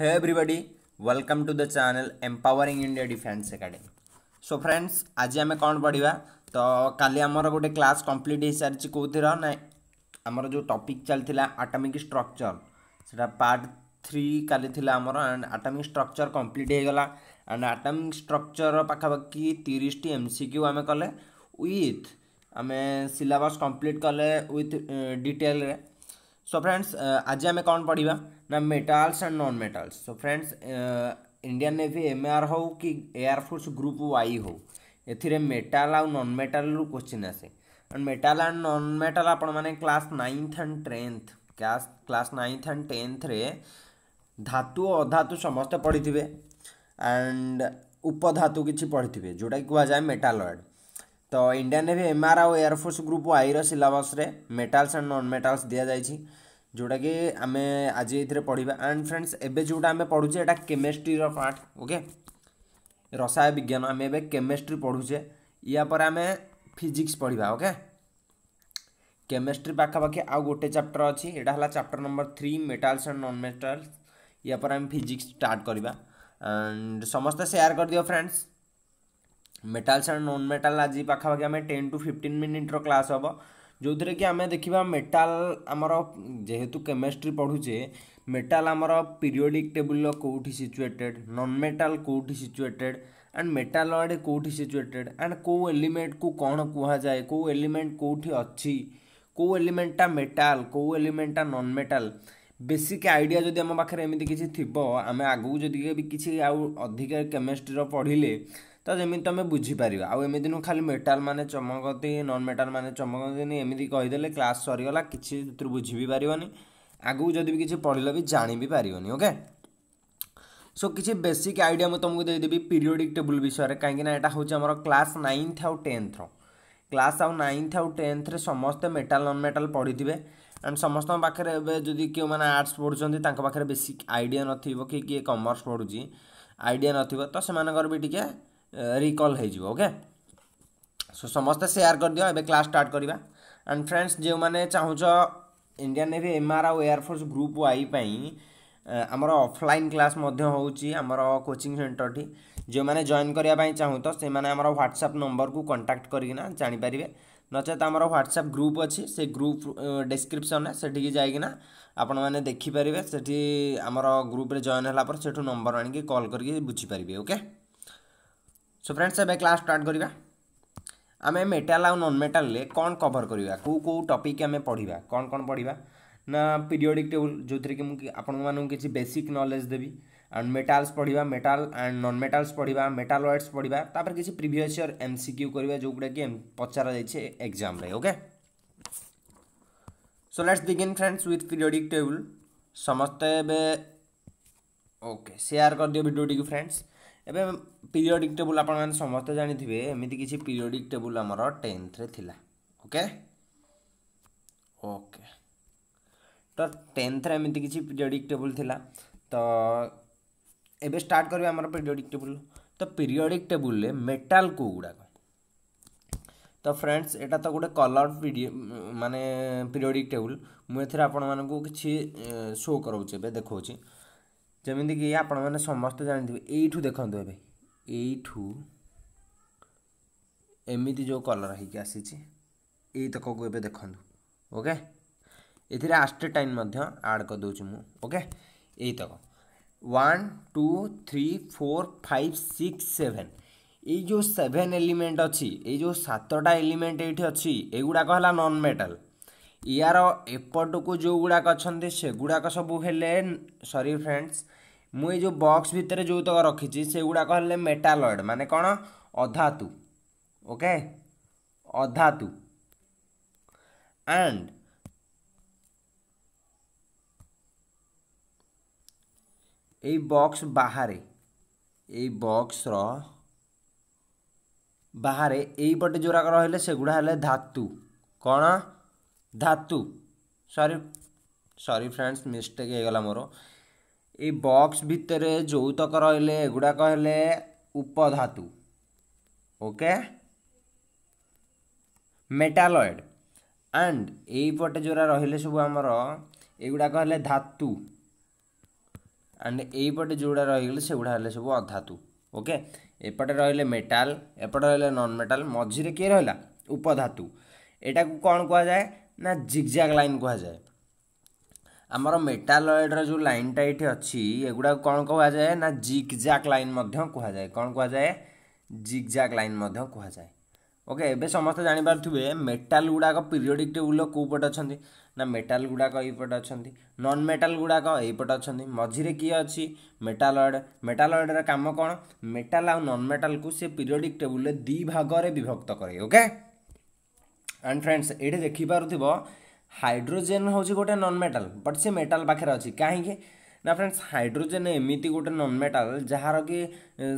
है everybody welcome to the channel empowering India defence academy so friends आज आम कौन पढ़ा तो काली गोटे क्लास कम्प्लीट हो सारी कौर ना आमर जो टपिक चलता आटमिक स्ट्रक्चर से पार्ट थ्री कामर एंड आटमिक स्ट्रक्चर कम्प्लीट हो गला एंड आटमिक स्ट्रक्चर पखापाखि तीस टी एम सिक्यू आम कले विथ आम सिलेबस कम्प्लीट कले विथ डिटेल सो फ्रेंड्स आज आम कौन पढ़ा ना मेटाल्स एंड नॉन मेटाल्स तो friends Indian navy M R हो कि एयरफोर्स ग्रुप वाई हो एथिरे मेटाल आउ नॉन मेटाल रु क्वेश्चन आसे and metal and non metal आपण माने class 9th and 10th class class 9th and 10th रे धातु अधातु समस्त पढ़ीथिबे एंड उपधातु पढ़ी थे जोटा कि कहवा जाय मेटालॉइड तो इंडियन नेवी आर आउ एयरफोर्स ग्रुप वाई रो सिलेबस रे मेटाल्स एंड नॉन मेटाल्स दिया जाय छी जोटा आम आज ये पढ़ा एंड फ्रेंड्स एवं जोटा आम पढ़ुचे यहाँ केमिस्ट्री पार्ट ओके रसायन विज्ञान आम एवं केमिस्ट्री पढ़ुचे पर आम फिजिक्स पढ़ा ओके केमिस्ट्री पाखापाखि आउ गोटे चैप्टर अच्छी यहाँ है chapter number three metals and non metals पर आम फिजिक्स स्टार्ट करवा एंड समस्ते सेयार कर दियो friends metals and non metal आज पाखापाखि आम टेन टू फिफ्टन मिनिट्र क्लास हम ଯେଉଁଥିରେକି ଆମେ ଦେଖିବା ମେଟାଲ୍ ଆମର ଯେହେତୁ କେମିଷ୍ଟ୍ରି ପଢ଼ୁଛେ ମେଟାଲ୍ ଆମର ପିରିଓଡ଼ିକ୍ ଟେବୁଲ୍ର କେଉଁଠି ସିଚୁଏଟେଡ଼୍ ନନ୍ ମେଟାଲ୍ କେଉଁଠି ସିଚୁଏଟେଡ଼୍ ଆଣ୍ଡ ମେଟାଲ୍ ଆଡ଼େ କେଉଁଠି ସିଚୁଏଟେଡ଼୍ ଆଣ୍ଡ କେଉଁ ଏଲିମେଣ୍ଟକୁ କ'ଣ କୁହାଯାଏ କେଉଁ ଏଲିମେଣ୍ଟ କେଉଁଠି ଅଛି କେଉଁ ଏଲିମେଣ୍ଟଟା ମେଟାଲ୍ କେଉଁ ଏଲିମେଣ୍ଟଟା ନନ୍ ମେଟାଲ୍ ବେସିକ୍ ଆଇଡ଼ିଆ ଯଦି ଆମ ପାଖରେ ଏମିତି କିଛି ଥିବ ଆମେ ଆଗକୁ ଯଦି ବି କିଛି ଆଉ ଅଧିକା କେମିଷ୍ଟ୍ରିର ପଢ଼ିଲେ ତ ଯେମିତି ତୁମେ ବୁଝିପାରିବ ଆଉ ଏମିତି ନୁହଁ ଖାଲି ମେଟାଲ୍ ମାନେ ଚମକନ୍ତି ନନ୍ ମେଟାଲ୍ ମାନେ ଚମକନ୍ତିନି ଏମିତି କହିଦେଲେ କ୍ଲାସ୍ ସରିଗଲା କିଛି ସେଥିରୁ ବୁଝି ବି ପାରିବନି ଆଗକୁ ଯଦି ବି କିଛି ପଢ଼ିଲେ ବି ଜାଣି ବି ପାରିବନି ଓକେ ସୋ କିଛି ବେସିକ୍ ଆଇଡ଼ିଆ ମୁଁ ତୁମକୁ ଦେଇଦେବି ପିରିୟୋଡ଼ିକ୍ ଟେବୁଲ୍ ବିଷୟରେ କାହିଁକିନା ଏଇଟା ହେଉଛି ଆମର କ୍ଲାସ୍ ନାଇନ୍ଥ ଆଉ ଟେନ୍ଥର କ୍ଲାସ୍ ଆଉ ନାଇନ୍ଥ ଆଉ ଟେନ୍ଥରେ ସମସ୍ତେ ମେଟାଲ୍ ନନ୍ ମେଟାଲ୍ ପଢ଼ିଥିବେ ଆଣ୍ଡ ସମସ୍ତଙ୍କ ପାଖରେ ଏବେ ଯଦି କେଉଁମାନେ ଆର୍ଟ୍ସ ପଢ଼ୁଛନ୍ତି ତାଙ୍କ ପାଖରେ ବେସିକ୍ ଆଇଡ଼ିଆ ନଥିବ କି କିଏ କମର୍ସ ପଢ଼ୁଛି ଆଇଡ଼ିଆ ନଥିବ ତ ସେମାନଙ୍କର ବି ଟିକେ रिकल होके सो समस्ते सेयार कर दिव ए क्लास स्टार्ट करवा एंड फ्रेंड्स जो मैंने चाहूँ इंडियान नेवी एम आर आउ एयरफोर्स ग्रुप वाई पर आम अफल क्लास होमर कोचिंग सेन्टर टी जो मैंने जॉन करने चाहूँ तो से मैंने ह्वाट्सअप नंबर को कंटाक्ट करना जापर नचे आम ह्वाट्सअप ग्रुप अच्छे से ग्रुप डिस्क्रिपन से जाकिना आपण मैंने देखिपर से आमर ग्रुप जॉन होगापर से नंबर आल करके बुझीपारे ओके सो फ्रेंड्स एवं क्लास स्टार्ट करवा आम मेटाल आउ नन मेटाल कौन कभर करवा कौ कौ टपिक आम पढ़ा कौन कौन पढ़ा ना पीरियडिक टेबुल जो थी कि आपण किसी बेसिक नलेज देवी एंड मेटाल्स पढ़ा मेटाल एंड नन मेटाल्स पढ़ा मेटाल वर्ड्स पढ़ा तापर किसी प्रिवियस इयर एम सिक्यू करवा जोगुटा कि पचार जाइए exam okay so let's begin friends with periodic table समस्ते ओके सेयार करदे भिडियो फ्रेंड्स ଏବେ ପିରିଅଡ଼ିକ୍ ଟେବୁଲ୍ ଆପଣମାନେ ସମସ୍ତେ ଜାଣିଥିବେ ଏମିତି କିଛି ପିରିଅଡ଼ିକ୍ ଟେବୁଲ୍ ଆମର ଟେନ୍ଥରେ ଥିଲା ଓକେ ଓକେ ତ ଟେନ୍ଥରେ ଏମିତି କିଛି ପିରିଅଡ଼ିକ୍ ଟେବୁଲ୍ ଥିଲା ତ ଏବେ ଷ୍ଟାର୍ଟ କରିବା ଆମର ପିରିଅଡ଼ିକ୍ ଟେବୁଲ୍ ତ ପିରିଅଡ଼ିକ୍ ଟେବୁଲ୍ରେ ମେଟାଲ୍ କେଉଁ ଗୁଡ଼ାକ ତ ଫ୍ରେଣ୍ଡସ୍ ଏଇଟା ତ ଗୋଟେ କଲର୍ ମାନେ ପିରିଅଡ଼ିକ୍ ଟେବୁଲ୍ ମୁଁ ଏଥିରେ ଆପଣମାନଙ୍କୁ କିଛି ଶୋ କରାଉଛି ଏବେ ଦେଖାଉଛି ଯେମିତିକି ଆପଣମାନେ ସମସ୍ତେ ଜାଣିଥିବେ ଏଇଠୁ ଦେଖନ୍ତୁ ଏବେ ଏଇଠୁ ଏମିତି ଯେଉଁ କଲର୍ ହେଇକି ଆସିଛି ଏଇ ତକକୁ ଏବେ ଦେଖନ୍ତୁ ଓକେ ଏଥିରେ ଆଷ୍ଟେଟାଇନ୍ ମଧ୍ୟ ଆଡ଼୍ କରିଦେଉଛି ମୁଁ ଓକେ ଏଇ ତକ one two three four five six seven ଏଇ ଯେଉଁ ସେଭେନ୍ ଏଲିମେଣ୍ଟ ଅଛି ଏଇ ଯେଉଁ ସାତଟା ଏଲିମେଣ୍ଟ ଏଇଠି ଅଛି ଏଗୁଡ଼ାକ ହେଲା ନନ୍ ମେଟାଲ୍ ୟାର ଏପଟକୁ ଯେଉଁ ଗୁଡ଼ାକ ଅଛନ୍ତି ସେଗୁଡ଼ାକ ସବୁ ହେଲେ ସରି ଫ୍ରେଣ୍ଡସ୍ ମୁଁ ଏଇ ଯେଉଁ ବକ୍ସ ଭିତରେ ଯେଉଁତକ ରଖିଛି ସେଗୁଡ଼ାକ ହେଲେ ମେଟାଲଏଡ଼୍ ମାନେ କ'ଣ ଅଧାତୁ ଓକେ ଅଧାତୁ ଆଣ୍ଡ ଏଇ ବକ୍ସ ବାହାରେ ଏଇ ବକ୍ସର ବାହାରେ ଏଇପଟେ ଯେଉଁଗୁଡ଼ାକ ରହିଲେ ସେଗୁଡ଼ା ହେଲେ ଧାତୁ କ'ଣ ଧାତୁ ସରି ସରି ଫ୍ରେଣ୍ଡସ୍ ମିଷ୍ଟେକ୍ ହେଇଗଲା ମୋର এই বক্স ভিতরে যৌতক রহলে এগুড়াক হলে উপধাতু ওকে মেটালয়েড আন্ড এইপটে যেগুলা রহলে সব আমার এগুড়াক হলে ধাতু আন্ড এইপটে যেগুড়া রহিগলে সেগুড়া হলে সব অধাতু ওকে এপটে রহলে মেটাল এপটে রহলে নন মেটাল মঝিরে কে রহলা উপধাতু এটাকে কোণ কুয়া যায় না জিগজাগ লাইন কুয়া যায় ଆମର ମେଟାଲଏଡ଼୍ର ଯେଉଁ ଲାଇନ୍ଟା ଏଇଠି ଅଛି ଏଗୁଡ଼ାକୁ କ'ଣ କୁହାଯାଏ ନା ଜିକ୍ ଜାକ୍ ଲାଇନ୍ ମଧ୍ୟ କୁହାଯାଏ କ'ଣ କୁହାଯାଏ ଜିକ୍ ଜାକ୍ ଲାଇନ୍ ମଧ୍ୟ କୁହାଯାଏ ଓକେ ଏବେ ସମସ୍ତେ ଜାଣିପାରୁଥିବେ ମେଟାଲ୍ ଗୁଡ଼ାକ ପିରିୟଡ଼ିକ୍ ଟେବୁଲ୍ର କେଉଁ ପଟେ ଅଛନ୍ତି ନା ମେଟାଲ୍ ଗୁଡ଼ାକ ଏଇପଟେ ଅଛନ୍ତି ନନ୍ ମେଟାଲ୍ ଗୁଡ଼ାକ ଏଇପଟେ ଅଛନ୍ତି ମଝିରେ କିଏ ଅଛି ମେଟାଲଏଡ଼୍ ମେଟାଲଏଡ଼୍ର କାମ କ'ଣ ମେଟାଲ୍ ଆଉ ନନ୍ ମେଟାଲ୍କୁ ସେ ପିରିୟଡ଼ିକ୍ ଟେବୁଲ୍ରେ ଦୁଇ ଭାଗରେ ବିଭକ୍ତ କରେ ଓକେ ଆଣ୍ଡ ଫ୍ରେଣ୍ଡସ୍ ଏଇଠି ଦେଖିପାରୁଥିବ ହାଇଡ୍ରୋଜେନ୍ ହେଉଛି ଗୋଟେ ନନ୍ ମେଟାଲ୍ ବଟ୍ ସେ ମେଟାଲ୍ ପାଖରେ ଅଛି କାହିଁକି ନା ଫ୍ରେଣ୍ଡସ୍ ହାଇଡ୍ରୋଜେନ୍ ଏମିତି ଗୋଟେ ନନ୍ ମେଟାଲ୍ ଯାହାର କି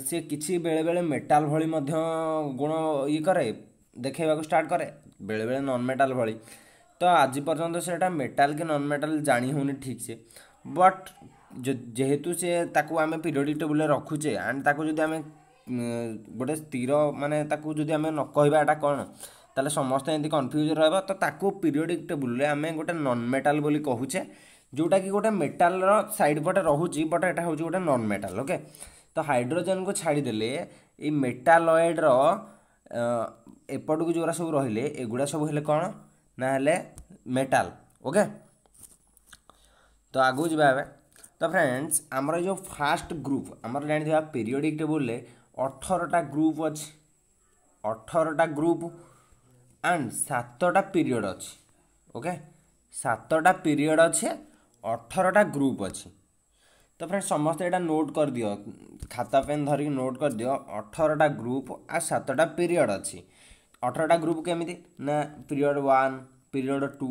ସେ କିଛି ବେଳେବେଳେ ମେଟାଲ୍ ଭଳି ମଧ୍ୟ ଗୁଣ ଇଏ କରେ ଦେଖାଇବାକୁ ଷ୍ଟାର୍ଟ କରେ ବେଳେବେଳେ ନନ୍ ମେଟାଲ୍ ଭଳି ତ ଆଜି ପର୍ଯ୍ୟନ୍ତ ସେଇଟା ମେଟାଲ୍ କି ନନ୍ ମେଟାଲ୍ ଜାଣି ହେଉନି ଠିକ୍ ସେ ବଟ୍ ଯେହେତୁ ସେ ତାକୁ ଆମେ ପିରିୟଡ଼ିକ୍ ଟେବୁଲ୍ରେ ରଖୁଛେ ଆଣ୍ଡ ତାକୁ ଯଦି ଆମେ ଗୋଟେ ସ୍ଥିର ମାନେ ତାକୁ ଯଦି ଆମେ ନ କହିବା ଏଇଟା କ'ଣ ତାହେଲେ ସମସ୍ତେ ଏମିତି କନଫ୍ୟୁଜ୍ ରହିବ ତ ତାକୁ ପିରିଅଡ଼ିକ୍ ଟେବୁଲ୍ରେ ଆମେ ଗୋଟେ ନନ୍ ମେଟାଲ୍ ବୋଲି କହୁଛେ ଯେଉଁଟାକି ଗୋଟେ ମେଟାଲ୍ର ସାଇଡ଼୍ ପଟେ ରହୁଛି ବଟ୍ ଏଇଟା ହେଉଛି ଗୋଟେ ନନ୍ ମେଟାଲ୍ ଓକେ ତ ହାଇଡ୍ରୋଜେନ୍କୁ ଛାଡ଼ିଦେଲେ ଏଇ ମେଟାଲଏଡ଼୍ର ଏପଟକୁ ଯେଉଁଗୁଡ଼ା ସବୁ ରହିଲେ ଏଗୁଡ଼ା ସବୁ ହେଲେ କ'ଣ ନା ହେଲେ ମେଟାଲ୍ ଓକେ ତ ଆଗକୁ ଯିବା ଏବେ ତ ଫ୍ରେଣ୍ଡସ୍ ଆମର ଏ ଯେଉଁ ଫାଷ୍ଟ ଗ୍ରୁପ୍ ଆମର ଜାଣିଥିବା ପିରିଅଡ଼ିକ୍ ଟେବୁଲ୍ରେ ଅଠରଟା ଗ୍ରୁପ୍ ଅଛି ଅଠରଟା ଗ୍ରୁପ୍ ଆଣ୍ଡ ସାତଟା ପିରିଅଡ୍ ଅଛି ଓକେ ସାତଟା ପିରିଅଡ୍ ଅଛି ଅଠରଟା ଗ୍ରୁପ୍ ଅଛି ତ ଫ୍ରେଣ୍ଡ ସମସ୍ତେ ଏଇଟା ନୋଟ୍ କରିଦିଅ ଖାତା ପେନ୍ ଧରିକି ନୋଟ୍ କରିଦିଅ ଅଠରଟା ଗ୍ରୁପ୍ ଆଉ ସାତଟା ପିରିଅଡ୍ ଅଛି ଅଠରଟା ଗ୍ରୁପ୍ କେମିତି ନା period one period two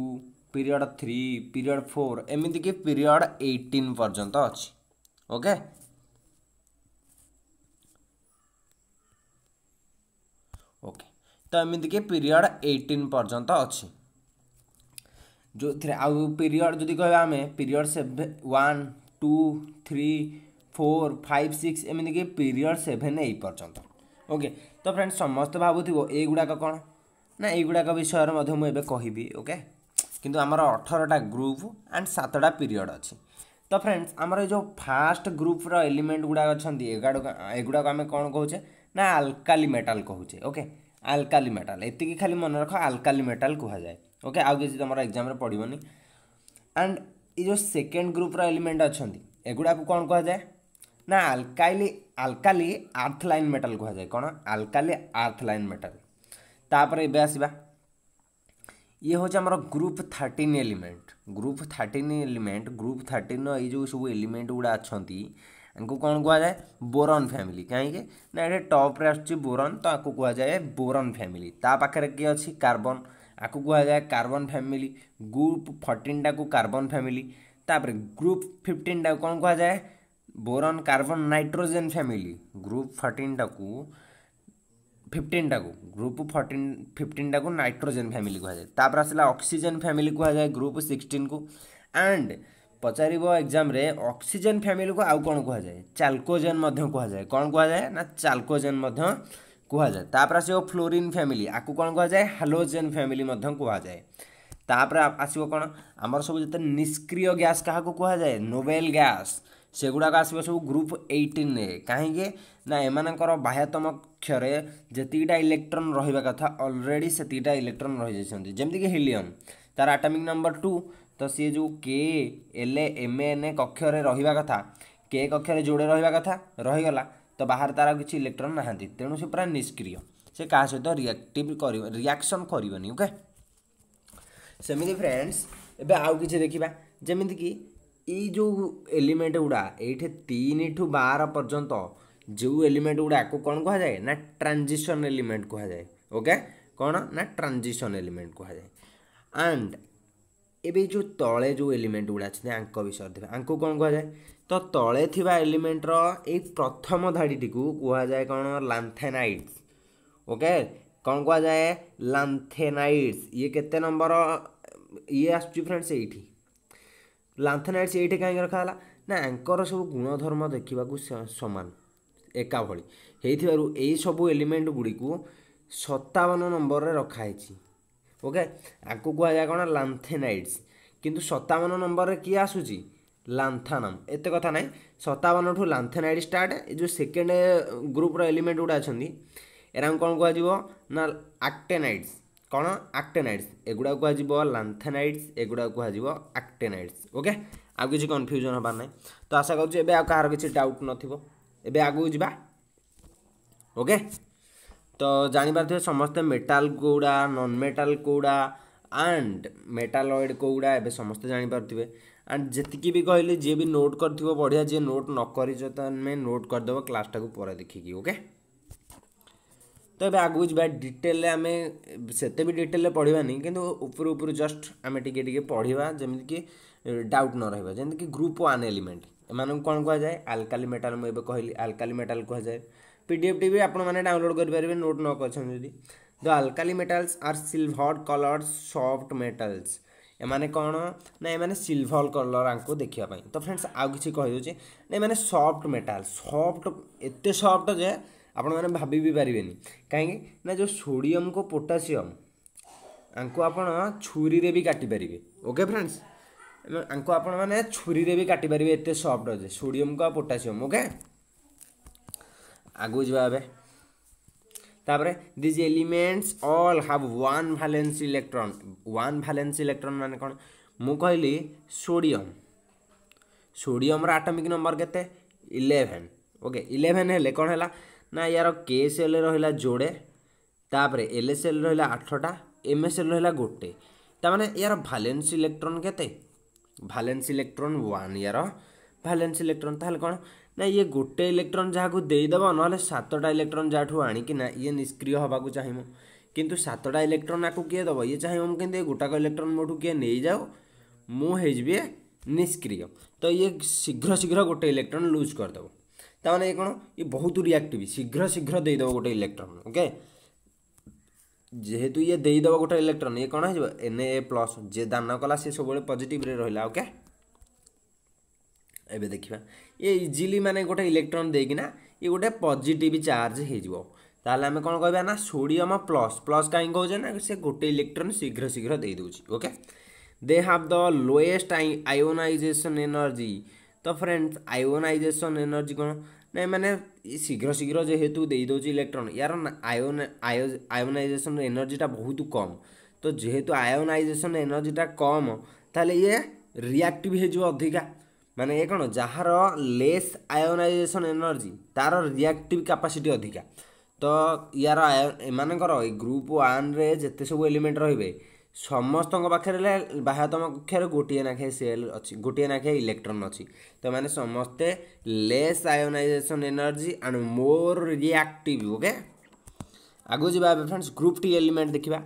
period three period four ଏମିତିକି ପିରିଅଡ଼୍ ଏଇଟିନ୍ ପର୍ଯ୍ୟନ୍ତ ଅଛି ଓକେ ତ ଏମିତିକି ପିରିୟଡ଼ ଏଇଟିନ୍ ପର୍ଯ୍ୟନ୍ତ ଅଛି ଯେଉଁଥିରେ ଆଉ ପିରିୟଡ଼ ଯଦି କହିବା ଆମେ period seven one two three four five six ଏମିତିକି ପିରିୟଡ଼ ସେଭେନ୍ ଏଇ ପର୍ଯ୍ୟନ୍ତ ଓକେ ତ ଫ୍ରେଣ୍ଡ ସମସ୍ତେ ଭାବୁଥିବ ଏଇଗୁଡ଼ାକ କ'ଣ ନା ଏଇଗୁଡ଼ାକ ବିଷୟରେ ମଧ୍ୟ ମୁଁ ଏବେ କହିବି ଓକେ କିନ୍ତୁ ଆମର ଅଠରଟା ଗ୍ରୁପ୍ ଆଣ୍ଡ ସାତଟା ପିରିୟଡ଼ ଅଛି ତ ଫ୍ରେଣ୍ଡସ୍ ଆମର ଏଇ ଯେଉଁ ଫାଷ୍ଟ ଗ୍ରୁପ୍ର ଏଲିମେଣ୍ଟ ଗୁଡ଼ାକ ଅଛନ୍ତି ଏଗୁଡ଼ାକ ଏଗୁଡ଼ାକ ଆମେ କ'ଣ କହୁଛେ ନା ଆଲକାଲି ମେଟାଲ୍ କହୁଛେ ଓକେ आलकाली मेटाल ये खाली मन रख आलकाली मेटाल कह जाए ओके आउ किसी तुम एक्जाम पड़ोन एंड ये सेकेंड ग्रुप एलिमेंट अच्छा एगुड़ा कौन कह जाए ना आलकाली आलकाली आर्थ लाइन मेटाल कह जाए कौन आलकाली आर्थ लाइन मेटाल तापर ए ये हूँ आम group thirteen element group thirteen element group thirteen रो सब एलिमेंट गुड़ा अच्छा ଆଙ୍କୁ କ'ଣ କୁହାଯାଏ ବୋରନ୍ ଫ୍ୟାମିଲି କାହିଁକି ନା ଏଠି ଟପ୍ରେ ଆସୁଛି ବୋରନ୍ ତ ଆକୁ କୁହାଯାଏ ବୋରନ୍ ଫ୍ୟାମିଲି ତା ପାଖରେ କିଏ ଅଛି କାର୍ବନ୍ ଆକୁ କୁହାଯାଏ କାର୍ବନ୍ ଫ୍ୟାମିଲି ଗ୍ରୁପ୍ ଫର୍ଟିନ୍ଟାକୁ କାର୍ବନ୍ ଫ୍ୟାମିଲି ତାପରେ ଗ୍ରୁପ୍ ଫିଫ୍ଟିନ୍ଟାକୁ କ'ଣ କୁହାଯାଏ boron carbon nitrogen family group ଫର୍ଟିନ୍ଟାକୁ ଫିଫ୍ଟିନ୍ଟାକୁ ଗ୍ରୁପ୍ ଫର୍ଟିନ୍ ଫିଫ୍ଟିନ୍ଟାକୁ ନାଇଟ୍ରୋଜେନ୍ ଫ୍ୟାମିଲି କୁହାଯାଏ ତାପରେ ଆସିଲା ଅକ୍ସିଜେନ୍ ଫ୍ୟାମିଲି କୁହାଯାଏ ଗ୍ରୁପ୍ ସିକ୍ସଟିନ୍କୁ ଆଣ୍ଡ ପଚାରିବ ଏକ୍ଜାମ୍ରେ ଅକ୍ସିଜେନ୍ ଫ୍ୟାମିଲିକୁ ଆଉ କ'ଣ କୁହାଯାଏ ଚାଲ୍କୋଜେନ୍ ମଧ୍ୟ କୁହାଯାଏ କ'ଣ କୁହାଯାଏ ନା ଚାଲ୍କୋଜେନ୍ ମଧ୍ୟ କୁହାଯାଏ ତାପରେ ଆସିବ ଫ୍ଲୋରିନ୍ ଫ୍ୟାମିଲି ଆକୁ କ'ଣ କୁହାଯାଏ ହାଲୋଜେନ୍ ଫ୍ୟାମିଲି ମଧ୍ୟ କୁହାଯାଏ ତାପରେ ଆସିବ କ'ଣ ଆମର ସବୁ ଯେତେ ନିଷ୍କ୍ରିୟ ଗ୍ୟାସ୍ କାହାକୁ କୁହାଯାଏ ନୋବେଲ୍ ଗ୍ୟାସ୍ ସେଗୁଡ଼ାକ ଆସିବ ସବୁ ଗ୍ରୁପ୍ ଏଇଟିନ୍ରେ କାହିଁକି ନା ଏମାନଙ୍କର ବାହ୍ୟତମ କ୍ଷରେ ଯେତିକିଟା ଇଲେକ୍ଟ୍ରନ୍ ରହିବା କଥା ଅଲରେଡ଼ି ସେତିକିଟା ଇଲେକ୍ଟ୍ରନ୍ ରହିଯାଇଛନ୍ତି ଯେମିତିକି ହିଲିୟମ୍ ତାର ଆଟମିକ୍ ନମ୍ବର ଟୁ तो सी जो के एल एम एन ए कक्ष कथा के कक्ष जोड़े रहा कथा रहीगला तो बाहर तार कि इलेक्ट्रोन ना तेणु से पूरा निष्क्रिय से क्या सहित तो रियाक्ट कर रियाक्शन करके सेमती फ्रेंड्स एवं आउ किसी देखा जमीती जो एलिमेंट गुड़ा ये तीन टू बार पर्यत जो एलिमेंट गुड़ा को कौन कहुए ना ट्रांजिशन एलिमेंट कहुए ओके कौन ना ट्रांजिशन एलिमेंट कहुए एंड ଏବେ ଯେଉଁ ତଳେ ଯେଉଁ ଏଲିମେଣ୍ଟ ଗୁଡ଼ା ଅଛନ୍ତି ଆଙ୍କ ବିଷୟରେ ଥିବା ଆଙ୍କୁ କ'ଣ କୁହାଯାଏ ତ ତଳେ ଥିବା ଏଲିମେଣ୍ଟର ଏଇ ପ୍ରଥମ ଧାଡ଼ିଟିକୁ କୁହାଯାଏ କ'ଣ ଲାନ୍ଥେନାଇଟ୍ସ ଓକେ କ'ଣ କୁହାଯାଏ ଲାନ୍ଥେନାଇଟ୍ସ ଇଏ କେତେ ନମ୍ବର ଇଏ ଆସୁଛି ଫ୍ରେଣ୍ଡସ୍ ଏଇଠି ଲାନ୍ଥେନାଇଟ୍ସ ଏଇଠି କାହିଁକି ରଖାହେଲା ନା ଆଙ୍କର ସବୁ ଗୁଣଧର୍ମ ଦେଖିବାକୁ ସମାନ ଏକା ଭଳି ହେଇଥିବାରୁ ଏହିସବୁ ଏଲିମେଣ୍ଟ ଗୁଡ଼ିକୁ ସତାବନ ନମ୍ବରରେ ରଖାହେଇଛି ଓକେ ଆକୁ କୁହାଯାଏ କ'ଣ ଲାନ୍ଥେନାଇଟ୍ସ କିନ୍ତୁ ସତାବନ ନମ୍ବରରେ କିଏ ଆସୁଛି ଲାନ୍ଥାନମ୍ ଏତେ କଥା ନାହିଁ ସତାବନଠୁ ଲାନ୍ଥେନାଇଟ୍ ଷ୍ଟାର୍ଟ ଏ ଯେଉଁ ସେକେଣ୍ଡ ଗ୍ରୁପ୍ର ଏଲିମେଣ୍ଟ ଗୁଡ଼ା ଅଛନ୍ତି ଏରାଙ୍କୁ କ'ଣ କୁହାଯିବ ନା ଆକ୍ଟେନାଇଟ୍ସ କ'ଣ ଆକ୍ଟେନାଇଟ୍ସ ଏଗୁଡ଼ାକୁ କୁହାଯିବ ଲାନ୍ଥେନାଇଟ୍ସ ଏଗୁଡ଼ାକୁ କୁହାଯିବ ଆକ୍ଟେନାଇଟ୍ସ ଓକେ ଆଉ କିଛି କନଫ୍ୟୁଜନ୍ ହେବାର ନାହିଁ ତ ଆଶା କରୁଛି ଏବେ ଆଉ କାହାର କିଛି ଡାଉଟ୍ ନଥିବ ଏବେ ଆଗକୁ ଯିବା ଓକେ तो जानपार थे समस्ते मेटाल कौड़ा नन मेटाल कौड़ा आंड मेटालयड कौड़ा एवं समस्ते थे एंड जी भी कहले जी भी नोट कर बढ़िया जी नोट नक नोट करदेव क्लासटा को पर देखिकी ओके तो ये आगे जा डिटेल आम से भी डिटेल पढ़वानी कि जस्ट आम टे पढ़ा जमीक डाउट न रहा जमीक ग्रुप वन एलिमेंट एम कौन कहुए अल्काली मेटाल मुझे कहली अल्काली मेटाल कहुए ପିଡ଼ିଏଫ୍ଟି ବି ଆପଣମାନେ ଡାଉନଲୋଡ଼୍ କରିପାରିବେ ନୋଟ୍ ନ କରିଛନ୍ତି ଯଦି the alkali metals are silver colour soft metals ଏମାନେ କ'ଣ ନା ଏମାନେ ସିଲ୍ଭର୍ କଲର୍ ଆଙ୍କୁ ଦେଖିବା ପାଇଁ ତ ଫ୍ରେଣ୍ଡସ୍ ଆଉ କିଛି କହିଦେଉଛି ନା ଏମାନେ ସଫ୍ଟ ମେଟାଲ୍ ସଫ୍ଟ ଏତେ ସଫ୍ଟ ଯେ ଆପଣମାନେ ଭାବି ବି ପାରିବେନି କାହିଁକି ନା ଯେଉଁ ସୋଡ଼ିୟମ୍କୁ ପୋଟାସିୟମ୍ ଆଙ୍କୁ ଆପଣ ଛୁରୀରେ ବି କାଟିପାରିବେ ଓକେ ଫ୍ରେଣ୍ଡସ୍ ଆଙ୍କୁ ଆପଣମାନେ ଛୁରୀରେ ବି କାଟିପାରିବେ ଏତେ ସଫ୍ଟ ଯେ ସୋଡ଼ିୟମ୍କୁ ଆଉ ପୋଟାସିୟମ୍ ଓକେ ଆଗକୁ ଯିବା ଏବେ ତାପରେ these elements all have one valency electron one valency electron ମାନେ କ'ଣ ମୁଁ କହିଲି ସୋଡ଼ିୟମ୍ ସୋଡ଼ିୟମ୍ର ଆଟମିକ୍ ନମ୍ବର କେତେ ଇଲେଭେନ୍ ଓକେ ଇଲେଭେନ୍ ହେଲେ କ'ଣ ହେଲା ନା ୟାର କେ ଏସ୍ ଏଲ୍ ରହିଲା ଯୋଡ଼େ ତାପରେ ଏଲ୍ ଏସ୍ ଏଲ୍ ରହିଲା ଆଠଟା ଏମ୍ ଏସ୍ ଏଲ୍ ରହିଲା ଗୋଟେ ତାମାନେ ୟାର ଭାଲେନ୍ସ ଇଲେକ୍ଟ୍ରନ୍ କେତେ ଭାଲେନ୍ସ ଇଲେକ୍ଟ୍ରନ୍ ୱାନ୍ ୟାର ଭାଲେନ୍ସ ଇଲେକ୍ଟ୍ରନ୍ ତାହେଲେ କ'ଣ ना ये गोटे इलेक्ट्रोन जहाँ को कुदेव ना सतटा इलेक्ट्रोन जहाँ ना ये निष्क्रिय हाँ को चाहिए कितु सतटा इलेक्ट्रोन आपको किए दब ये चाहिए कि गोटाक इलेक्ट्रोन मोठ किए नहीं जाओ मुझी निष्क्रिय तो ये शीघ्र शीघ्र गोटे इलेक्ट्रोन लुज करदेव ताने ये कौन ये बहुत रियाक्टिव शीघ्र शीघ्र देदेव गोटे इलेक्ट्रोन ओके जेहेतु ये देदेव गोटे इलेक्ट्रोन ये कौन है एन ए प्लस जे दान कला सी सब पजिट्रे रहा ओके ଏବେ ଦେଖିବା ଇଏ ଇଜିଲି ମାନେ ଗୋଟେ ଇଲେକ୍ଟ୍ରନ୍ ଦେଇକିନା ଇଏ ଗୋଟେ ପଜିଟିଭ୍ ଚାର୍ଜ ହେଇଯିବ ତାହେଲେ ଆମେ କ'ଣ କହିବା ନା ସୋଡ଼ିୟମ ପ୍ଲସ୍ ପ୍ଲସ୍ କାହିଁକି କହୁଛେ ନା ସେ ଗୋଟେ ଇଲେକ୍ଟ୍ରନ୍ ଶୀଘ୍ର ଶୀଘ୍ର ଦେଇଦେଉଛି okay they have the lowest ionisation energy ତ ଫ୍ରେଣ୍ଡସ୍ ଆଇଓନାଇଜେସନ୍ ଏନର୍ଜି କ'ଣ ନା ମାନେ ଶୀଘ୍ର ଶୀଘ୍ର ଯେହେତୁ ଦେଇଦେଉଛି ଇଲେକ୍ଟ୍ରନ୍ ୟାର ଆୟୋନ ଆୟୋନାଇଜେସନ୍ ଏନର୍ଜିଟା ବହୁତ କମ୍ ତ ଯେହେତୁ ଆୟୋନାଇଜେସନ୍ ଏନର୍ଜିଟା କମ୍ ତାହେଲେ ଇଏ ରିଆକ୍ଟିଭ୍ ହେଇଯିବ ଅଧିକା ମାନେ ଇଏ କ'ଣ ଯାହାର ଲେସ୍ ଆୟୋନାଇଜେସନ୍ ଏନର୍ଜି ତା'ର ରିଆକ୍ଟିଭ୍ କାପାସିଟି ଅଧିକା ତ ୟାର ଏମାନଙ୍କର ଏଇ ଗ୍ରୁପ୍ ୱାନ୍ରେ ଯେତେ ସବୁ ଏଲିମେଣ୍ଟ ରହିବେ ସମସ୍ତଙ୍କ ପାଖରେ ହେଲେ ବାହ୍ୟତମ କକ୍ଷରେ ଗୋଟିଏ ନାଖେ ସେଲ୍ ଅଛି ଗୋଟିଏ ନାଖେ ଇଲେକ୍ଟ୍ରନ୍ ଅଛି ତ ମାନେ ସମସ୍ତେ less ionisation energy and more reactive okay ଆଗକୁ ଯିବା ଏବେ ଫ୍ରେଣ୍ଡସ୍ ଗ୍ରୁପ୍ ଟି ଏଲିମେଣ୍ଟ ଦେଖିବା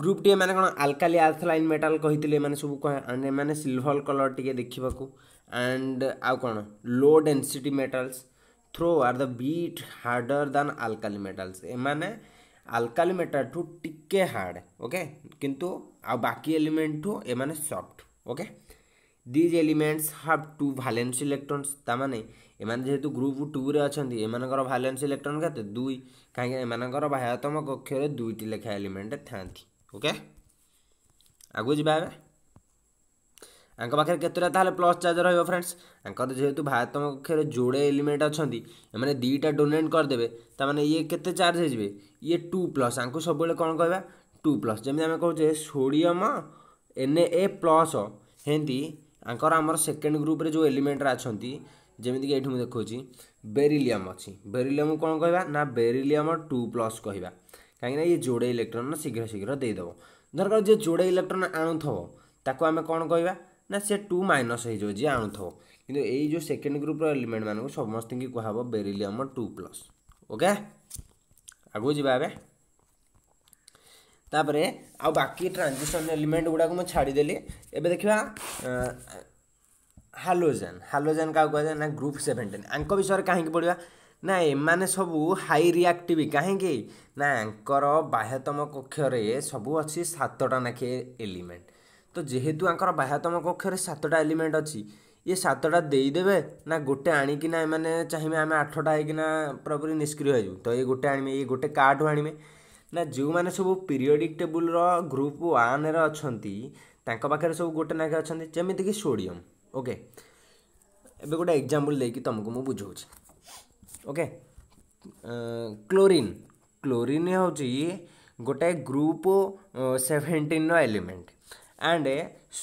ଗ୍ରୁପ୍ ଟି ଏମାନେ କ'ଣ ଆଲକାଲି ଆଲଥଲାଇନ୍ ମେଟାଲ୍ କହିଥିଲେ ଏମାନେ ସବୁ ଏମାନେ ସିଲ୍ଭର୍ କଲର୍ ଟିକେ ଦେଖିବାକୁ and avukon low density metals throw are the bit harder than alkali metals emane alkali metal to ଟିକେ hard okay kintu ଆଉ ବାକି ଏଲିମେଣ୍ଟ ଠୁ ଏମାନେ soft okay these elements have two valence electrons ତାମାନେ ଏମାନେ ଯେହେତୁ ଗ୍ରୁପ୍ ଟୁରେ ଅଛନ୍ତି ଏମାନଙ୍କର ଭାଲେନ୍ସ ଇଲେକ୍ଟ୍ରନ୍ କେତେ ଦୁଇ କାହିଁକି ଏମାନଙ୍କର ବାହ୍ୟତମ କକ୍ଷରେ ଦୁଇଟି ଲେଖା ଏଲିମେଣ୍ଟ ଥାନ୍ତି ଓକେ ଆଗକୁ ଯିବା ଏବେ ତାଙ୍କ ପାଖରେ କେତେଟା ତାହେଲେ ପ୍ଲସ୍ ଚାର୍ଜ ରହିବ ଫ୍ରେଣ୍ଡସ୍ ତାଙ୍କର ଯେହେତୁ ଭାରତ ପାଖରେ ଯୋଡ଼େ ଏଲିମେଣ୍ଟ ଅଛନ୍ତି ଏମାନେ ଦୁଇଟା ଡୋନେଟ୍ କରିଦେବେ ତାମାନେ ଇଏ କେତେ ଚାର୍ଜ ହେଇଯିବେ ଇଏ ଟୁ ପ୍ଲସ୍ ଆଙ୍କୁ ସବୁବେଳେ କ'ଣ କହିବା ଟୁ ପ୍ଲସ୍ ଯେମିତି ଆମେ କହୁଛେ ସୋଡ଼ିୟମ ଏନ୍ ଏ ପ୍ଲସ୍ ହେନ୍ତି ଆଙ୍କର ଆମର ସେକେଣ୍ଡ ଗ୍ରୁପ୍ରେ ଯେଉଁ ଏଲିମେଣ୍ଟରେ ଅଛନ୍ତି ଯେମିତିକି ଏଇଠି ମୁଁ ଦେଖାଉଛି ବେରିଲିୟମ୍ ଅଛି ବେରିଲିୟମ୍କୁ କ'ଣ କହିବା ନା ବେରିଲିୟମ୍ ଟୁ ପ୍ଲସ୍ କହିବା କାହିଁକିନା ଇଏ ଯୋଡ଼େ ଇଲେକ୍ଟ୍ରନ୍ ଶୀଘ୍ର ଶୀଘ୍ର ଦେଇଦେବ ଧରକର ଯିଏ ଯୋଡ଼େ ଇଲେକ୍ଟ୍ରନ୍ ଆଣୁଥିବ ତାକୁ ଆମେ କ'ଣ କହିବା ना से टू माइनस हो आणुव कि जो सेकेंड ग्रुप एलिमेंट मान समस्त की कह बेरिलियम टू प्लस ओके आगे जावा तापर आउ ट्रांजिशन एलिमेंट गुड़ाक मुझे छाड़देली एवं देखा हालोजेन हालोजेन का कहुए ना ग्रुप सेभेन्टीन आंक विषय कहीं पढ़ा ना एम सब हाई रियाक्ट कहीं ना बाह्यतम कक्ष सब अच्छी सतटा नाखे एलिमेंट तो जेहेतु आंकर बाह्यतम कक्षर सतटा एलिमेंट अच्छी ये सतटा देदेवे ना गोटे आना मैंने चाहिए आम आठटा होना पूरा पूरी निष्क्रिय हो तो ये गोटे आने ये गोटे कार्ड आणवे ना जो मैंने सब पीरियडिक टेबुल ग्रुप वन रखे सब गोटे ना अच्छा जमीती कि सोडियम ओके ए गोटे एग्जाम्पल दे कि तुमको मुझे बुझाऊँ ओके क्लोरीन क्लोरीन हूँ गोटे group seventeen element and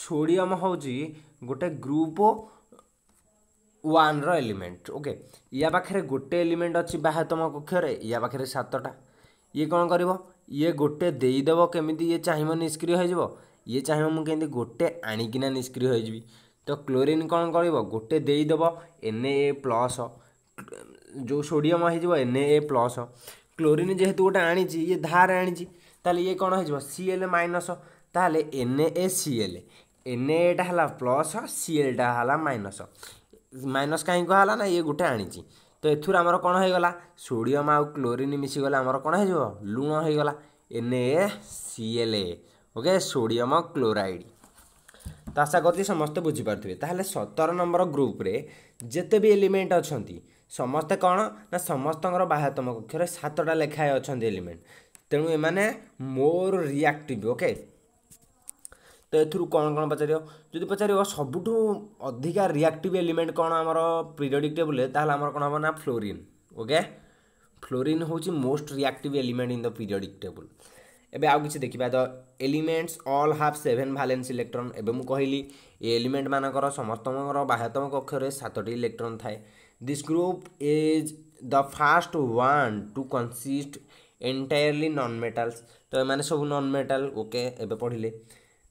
sodium ହେଉଛି ଗୋଟେ ଗ୍ରୁପ୍ ୱାନ୍ର ଏଲିମେଣ୍ଟ ଓକେ ୟା ପାଖରେ ଗୋଟେ ଏଲିମେଣ୍ଟ ଅଛି ବାହ୍ୟତମ କକ୍ଷରେ ୟା ପାଖରେ ସାତଟା ଇଏ କ'ଣ କରିବ ଇଏ ଗୋଟେ ଦେଇଦେବ କେମିତି ଇଏ ଚାହିଁବ ନିଷ୍କ୍ରିୟ ହୋଇଯିବ ଇଏ ଚାହିଁବ ମୁଁ କେମିତି ଗୋଟେ ଆଣିକିନା ନିଷ୍କ୍ରିୟ ହୋଇଯିବି ତ କ୍ଲୋରିନ୍ କ'ଣ କରିବ ଗୋଟେ ଦେଇଦେବ ଏନ୍ ଏ ପ୍ଲସ୍ ଯେଉଁ ସୋଡ଼ିୟମ୍ ହୋଇଯିବ ଏନ୍ ଏ ପ୍ଲସ୍ କ୍ଲୋରିନ୍ ଯେହେତୁ ଗୋଟେ ଆଣିଛି ଇଏ ଧାର ଆଣିଛି ତାହେଲେ ଇଏ କ'ଣ ହୋଇଯିବ ସି ଏଲ୍ ମାଇନସ୍ তাহলে এনএ এ সিএল এনএ এটা হল প্লস সিএলটা হল মাইনস মাଇନସ୍ କାହିଁ କୁହାଗଲା ନା ଇଏ ଗୋଟେ ଆଣିଛି ତ ଏଥିରୁ ଆମର କ'ଣ ହେଇଗଲା ସୋଡ଼ିୟମ୍ ଆଉ କ୍ଲୋରିନ୍ ମିଶିଗଲେ ଆମର କ'ଣ ହେଇଯିବ ଲୁଣ ହେଇଗଲା ଏନ୍ ଏ ସି ଏଲ୍ ଏ ଓକେ ସୋଡ଼ିୟମ୍ କ୍ଲୋରାଇଡ଼ ତ ଆଶା କରୁଛି ସମସ୍ତେ ବୁଝିପାରୁଥିବେ ତାହେଲେ ସତର ନମ୍ବର ଗ୍ରୁପ୍ରେ ଯେତେ ବି ଏଲିମେଣ୍ଟ ଅଛନ୍ତି ସମସ୍ତେ କ'ଣ ନା ସମସ୍ତଙ୍କର ବାହ୍ୟତମ କକ୍ଷରେ ସାତଟା ଲେଖାଏଁ ଅଛନ୍ତି ଏଲିମେଣ୍ଟ ତେଣୁ ଏମାନେ ମୋର ରିଆକ୍ଟିଭ୍ ଓକେ ତ ଏଥିରୁ କ'ଣ କ'ଣ ପଚାରିବ ଯଦି ପଚାରିବ ସବୁଠୁ ଅଧିକା ରିଆକ୍ଟିଭ୍ ଏଲିମେଣ୍ଟ କ'ଣ ଆମର ପିରିୟଡ଼ିକ୍ ତାହେଲେ ଆମର କ'ଣ ହେବ ନା ଫ୍ଲୋରିନ୍ ଓକେ ଫ୍ଲୋରିନ୍ ହେଉଛି most reactive element in the periodic table ଏବେ ଆଉ କିଛି ଦେଖିବା the elements all have seven valence electron ଏବେ ମୁଁ କହିଲି ଏ ଏଲିମେଣ୍ଟମାନଙ୍କର ସମସ୍ତଙ୍କର ବାହ୍ୟତମ କକ୍ଷରେ ସାତଟି ଇଲେକ୍ଟ୍ରନ୍ ଥାଏ this group is the first one to consist entirely non metals ତ ଏମାନେ ସବୁ ନନ୍ ମେଟାଲ୍ ଓକେ ଏବେ ପଢ଼ିଲେ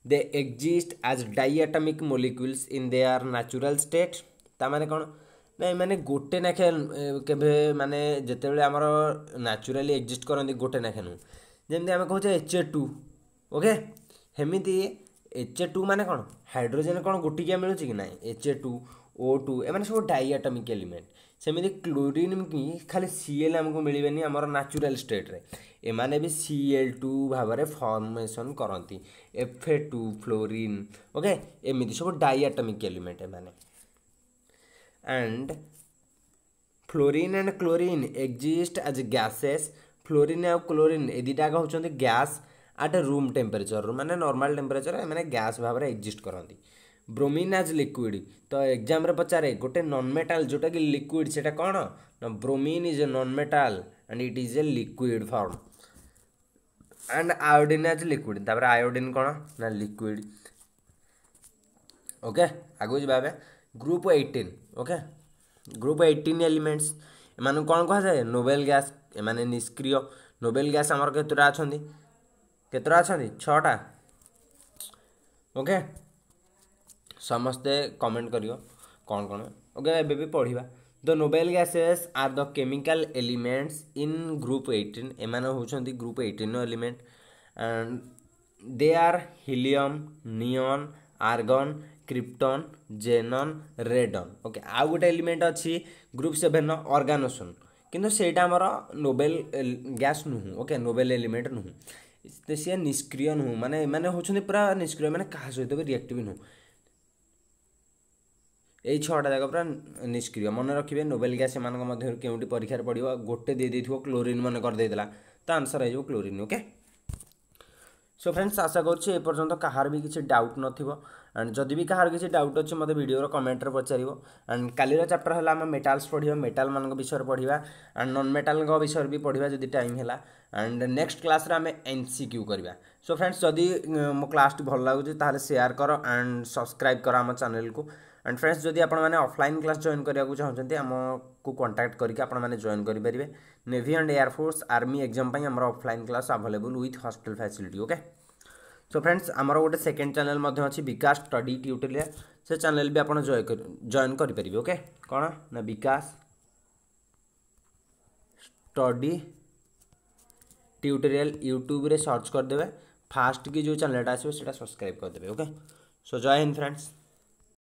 they exist as diatomic molecules in their natural state ताने कौन ନା ଏମାନେ ଗୋଟେ ନାଖେ କେବେ ମାନେ ଯେତେବେଳେ ଆମର ନ୍ୟାଚୁରାଲି ଏକ୍ଜିଷ୍ଟ କରନ୍ତି ଗୋଟେ ନାଖେ ନୁ ଯେମିତି ଆମେ କହୁଛେ ଏଚ୍ ଏ ଟୁ ଓକେ ସେମିତି ଏଚ୍ ଏ ଟୁ ମାନେ କ'ଣ ହାଇଡ୍ରୋଜେନ୍ କ'ଣ ଗୋଟିକିଆ ମିଳୁଛି କି ନାହିଁ H A two O two ଏମାନେ ସବୁ ଡାଇଆଟମିକ୍ ଏଲିମେଣ୍ଟ ସେମିତି କ୍ଲୋରିନ୍ ବି ଖାଲି ସି ଏଲ୍ ଆମକୁ ମିଳିବେନି ଆମର ନ୍ୟାଚୁରାଲ୍ ଷ୍ଟେଟ୍ରେ ଏମାନେ ବି ସି ଏଲ୍ ଟୁ ଭାବରେ ଫର୍ମେସନ୍ କରନ୍ତି F A two fluorine okay ଏମିତି ସବୁ ଡାଇଆଟମିକ୍ ଏଲିମେଣ୍ଟ ଏମାନେ and fluorine and chlorine exist as gases fluorine ଆଉ କ୍ଲୋରିନ୍ ଏ ଦୁଇଟାକ ହେଉଛନ୍ତି ଗ୍ୟାସ୍ ଆଟ୍ ରୁମ୍ ଟେମ୍ପରେଚର୍ ମାନେ ନର୍ମାଲ୍ ଟେମ୍ପରେଚର୍ ଏମାନେ ଗ୍ୟାସ୍ ଭାବରେ ଏକ୍ଜିଷ୍ଟ କରନ୍ତି ବ୍ରୋମିନ୍ ଆଜ୍ ଲିକ୍ୱିଡ଼ ତ ଏକ୍ଜାମ୍ରେ ପଚାରେ ଗୋଟେ ନନ୍ ମେଟାଲ୍ ଯେଉଁଟାକି ଲିକ୍ୱିଡ଼ ସେଇଟା କ'ଣ ନା bromine is a non metal and it is a liquid form and iodine as liquid ତାପରେ ଆୟୋଡ଼ିନ୍ କ'ଣ ନା ଲିକ୍ୱିଡ଼ ଓକେ ଆଗକୁ ଯିବା ଏବେ group eighteen okay group eighteen elements ଏମାନଙ୍କୁ କ'ଣ କୁହାଯାଏ ନୋବେଲ୍ ଗ୍ୟାସ୍ ଏମାନେ ନିଷ୍କ୍ରିୟ ନୋବେଲ୍ ଗ୍ୟାସ୍ ଆମର କେତେଟା ଅଛନ୍ତି କେତେଟା ଅଛନ୍ତି ଛଅଟା ଓକେ ସମସ୍ତେ କମେଣ୍ଟ କରିବ କ'ଣ କ'ଣ ଓକେ ଏବେ ବି ପଢ଼ିବା the noble gases are the chemical elements in group eighteen ଏମାନେ ହେଉଛନ୍ତି ଗ୍ରୁପ୍ ଏଇଟିନ୍ର element and they are helium neon argon krypton xenon radon okay ଆଉ ଗୋଟେ ଏଲିମେଣ୍ଟ ଅଛି ଗ୍ରୁପ୍ ସେଭେନ୍ର ଅର୍ଗାନୋସନ୍ କିନ୍ତୁ ସେଇଟା ଆମର ନୋବେଲ୍ ଗ୍ୟାସ୍ ନୁହଁ ଓକେ ନୋବେଲ୍ ଏଲିମେଣ୍ଟ ନୁହଁ ସିଏ ନିଷ୍କ୍ରିୟ ନୁହଁ ମାନେ ଏମାନେ ହେଉଛନ୍ତି ପୁରା ନିଷ୍କ୍ରିୟ ମାନେ କାହା ସହିତ ବି ରିଆକ୍ଟିଭ୍ ନୁହଁ এই ছটা যাক পুরা নিষ্ক্রিয় মনে রাখবে নোবেল গ্যাস এমানক মধ্যে কেউটি পরীক্ষার পড়ব গোটে দিয়ে দিয়ে ক্লোরিন মনে করেদেলা তা আনসর হয়ে যাব ক্লোরিন ওকে সো ফ্রেন্ডস আশা করছি এ পর্যন্ত কাহার বি কিছু ডাউট নথিব আন্ড যদি বি কাহার কিছু ডাউট অছি মতো ভিডিওর কমেন্টরে পচারিব আন্ড কালির চ্যাপ্টর হল আমি মেটালস পড়া মেটাল মান বিষয়ে পড়া আন্ড নন মেটাল বিষয়ে বি পড়া যদি টাইম হেলা আন্ড নেক্সট ক্লাসে আমি এন সি কিউ করা সো ফ্রেন্ডস যদি মো ক্লাসটি ভাল লাগুছে তাহলে সেয়ার কর আন্ড সবসক্রাইব কর আমার চ্যানেলকে एंड फ्रेंड्स जदि आपलाइन क्लास जॉन कर चाहते आम को कंटाक्ट करके जॉन करेंगे navy and air force army exam offline class available ओथ hostel facility okay so friends आमर गोटे सेकेंड चेल अच्छी विकास स्टडी ट्यूटोरियल से चेल भी आप जॉन करेंगे ओके कौन ना Vikas study tutorial YouTube search करदे फास्ट की जो चैनल चेल्टा आसा सब्सक्राइब करदे ओके सो जय हिंद फ्रेंड्स